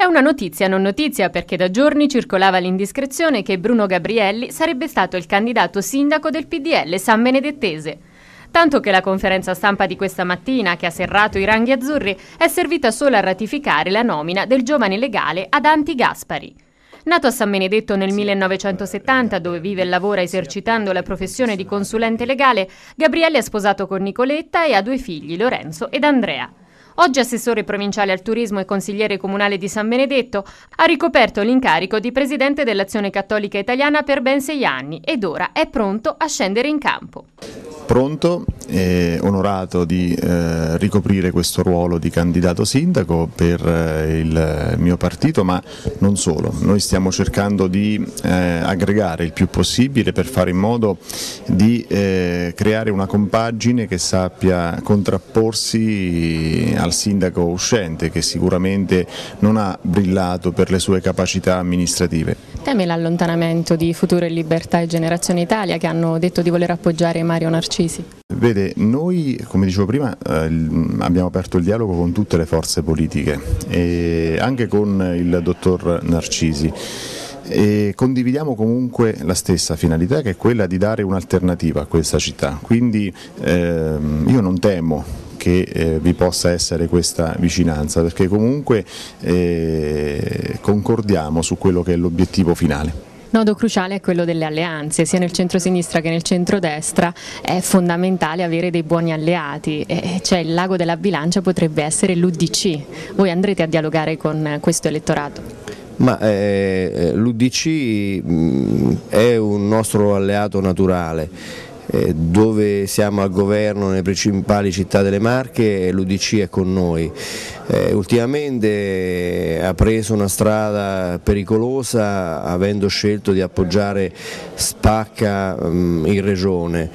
È una notizia non notizia perché da giorni circolava l'indiscrezione che Bruno Gabrielli sarebbe stato il candidato sindaco del PDL San Benedettese. Tanto che la conferenza stampa di questa mattina, che ha serrato i ranghi azzurri, è servita solo a ratificare la nomina del giovane legale Adanti Gaspari. Nato a San Benedetto nel 1970, dove vive e lavora esercitando la professione di consulente legale, Gabrielli è sposato con Nicoletta e ha due figli, Lorenzo ed Andrea oggi assessore provinciale al turismo e consigliere comunale di San Benedetto, ha ricoperto l'incarico di presidente dell'Azione Cattolica Italiana per ben sei anni ed ora è pronto a scendere in campo. Pronto e onorato di eh, ricoprire questo ruolo di candidato sindaco per eh, il mio partito, ma non solo. Noi stiamo cercando di eh, aggregare il più possibile per fare in modo di eh, creare una compagine che sappia contrapporsi alla il sindaco uscente che sicuramente non ha brillato per le sue capacità amministrative. Teme l'allontanamento di Future Libertà e Generazione Italia che hanno detto di voler appoggiare Mario Narcisi? Vede, noi come dicevo prima eh, mm, abbiamo aperto il dialogo con tutte le forze politiche e anche con il dottor Narcisi e condividiamo comunque la stessa finalità che è quella di dare un'alternativa a questa città, quindi ehm, io non temo che eh, vi possa essere questa vicinanza, perché comunque eh, concordiamo su quello che è l'obiettivo finale. Nodo cruciale è quello delle alleanze, sia nel centro-sinistra che nel centro-destra è fondamentale avere dei buoni alleati, cioè il lago della bilancia potrebbe essere l'UDC, voi andrete a dialogare con questo elettorato? Ma eh, eh l'UDC mm, è un nostro alleato naturale eh, dove siamo al governo nelle principali città delle Marche e l'Udc è con noi. Eh, ultimamente eh, ha preso una strada pericolosa avendo scelto di appoggiare Spacca mm, in regione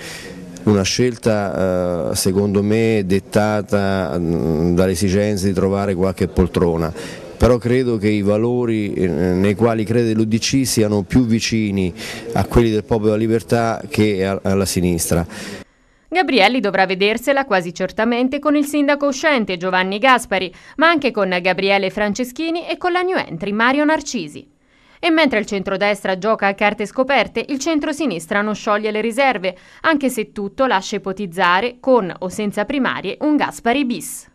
una scelta secondo me dettata mm, dall'esigenza di trovare qualche poltrona però credo che i valori eh, nei quali crede l'Udc siano più vicini a quelli del Popolo della Libertà che alla sinistra. Gabrielli dovrà vedersela quasi certamente con il sindaco uscente Giovanni Gaspari, ma anche con Gabriele Franceschini e con la new entry Mario Narcisi. E mentre il centrodestra gioca a carte scoperte, il centrosinistra non scioglie le riserve, anche se tutto lascia ipotizzare, con o senza primarie, un Gaspari bis.